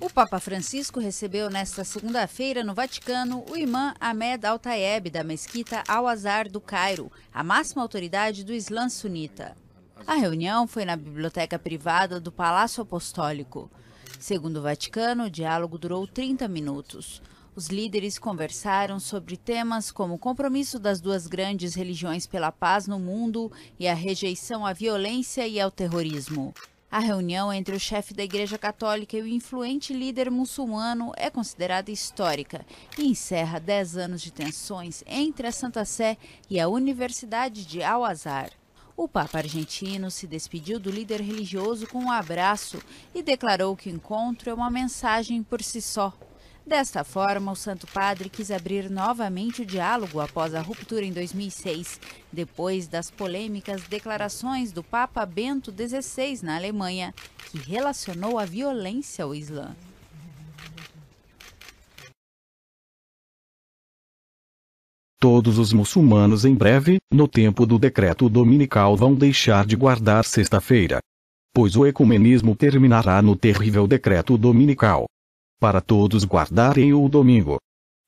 O Papa Francisco recebeu nesta segunda-feira no Vaticano o imã Ahmed Al-Tayeb da mesquita Al-Azhar do Cairo, a máxima autoridade do Islã sunita. A reunião foi na biblioteca privada do Palácio Apostólico. Segundo o Vaticano, o diálogo durou 30 minutos. Os líderes conversaram sobre temas como o compromisso das duas grandes religiões pela paz no mundo e a rejeição à violência e ao terrorismo. A reunião entre o chefe da Igreja Católica e o influente líder muçulmano é considerada histórica e encerra 10 anos de tensões entre a Santa Sé e a Universidade de Al-Azhar. O Papa argentino se despediu do líder religioso com um abraço e declarou que o encontro é uma mensagem por si só. Desta forma, o Santo Padre quis abrir novamente o diálogo após a ruptura em 2006, depois das polêmicas declarações do Papa Bento XVI na Alemanha, que relacionou a violência ao Islã. Todos os muçulmanos em breve, no tempo do decreto dominical, vão deixar de guardar sexta-feira. Pois o ecumenismo terminará no terrível decreto dominical para todos guardarem o domingo.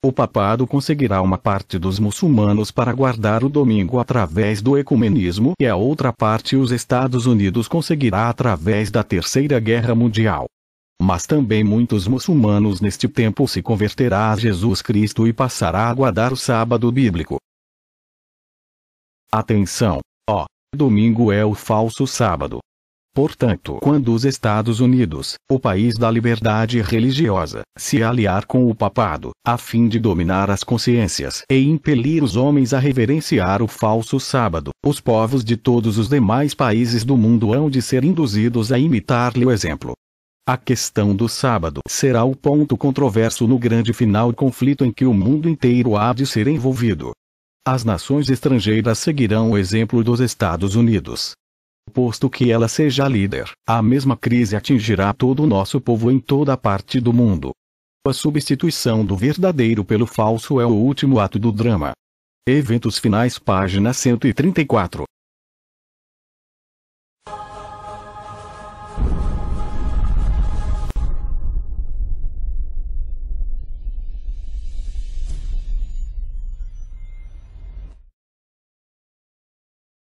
O papado conseguirá uma parte dos muçulmanos para guardar o domingo através do ecumenismo e a outra parte os Estados Unidos conseguirá através da Terceira Guerra Mundial. Mas também muitos muçulmanos neste tempo se converterá a Jesus Cristo e passará a guardar o sábado bíblico. Atenção, ó, domingo é o falso sábado. Portanto, quando os Estados Unidos, o país da liberdade religiosa, se aliar com o papado, a fim de dominar as consciências e impelir os homens a reverenciar o falso sábado, os povos de todos os demais países do mundo hão de ser induzidos a imitar-lhe o exemplo. A questão do sábado será o ponto controverso no grande final conflito em que o mundo inteiro há de ser envolvido. As nações estrangeiras seguirão o exemplo dos Estados Unidos, posto que ela seja líder. A mesma crise atingirá todo o nosso povo em toda parte do mundo. A substituição do verdadeiro pelo falso é o último ato do drama. Eventos finais, página 134.